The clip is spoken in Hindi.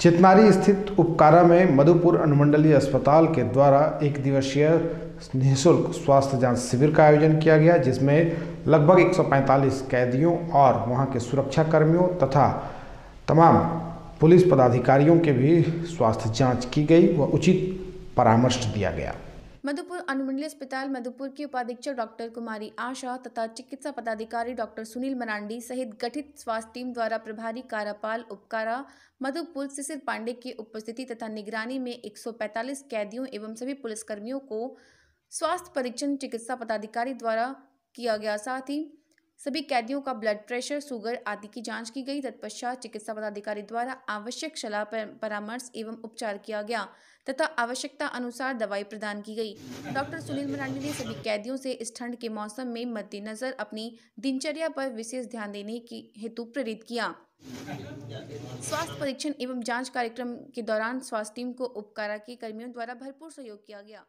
चितमारी स्थित उपकारा में मधुपुर अनुमंडलीय अस्पताल के द्वारा एक दिवसीय निःशुल्क स्वास्थ्य जांच शिविर का आयोजन किया गया जिसमें लगभग 145 कैदियों और वहां के सुरक्षाकर्मियों तथा तमाम पुलिस पदाधिकारियों के भी स्वास्थ्य जांच की गई व उचित परामर्श दिया गया मधुपुर अनुमंडलीय अस्पताल मधुपुर की उपाधीक्षक डॉक्टर कुमारी आशा तथा चिकित्सा पदाधिकारी डॉक्टर सुनील मरांडी सहित गठित स्वास्थ्य टीम द्वारा प्रभारी कारापाल उपकारा मधुपुर शिशिर पांडे की उपस्थिति तथा निगरानी में 145 कैदियों एवं सभी पुलिसकर्मियों को स्वास्थ्य परीक्षण चिकित्सा पदाधिकारी द्वारा किया गया साथ ही सभी कैदियों का ब्लड प्रेशर सुगर आदि की जांच की गई तत्पश्चात चिकित्सा पदाधिकारी द्वारा आवश्यक सलाह परामर्श एवं उपचार किया गया तथा आवश्यकता अनुसार दवाई प्रदान की गई डॉक्टर सुनील मरांडी ने सभी कैदियों से इस ठंड के मौसम में मद्देनजर अपनी दिनचर्या पर विशेष ध्यान देने की हेतु प्रेरित किया स्वास्थ्य परीक्षण एवं जांच कार्यक्रम के दौरान स्वास्थ्य टीम को उपकारा के कर्मियों द्वारा भरपूर सहयोग किया गया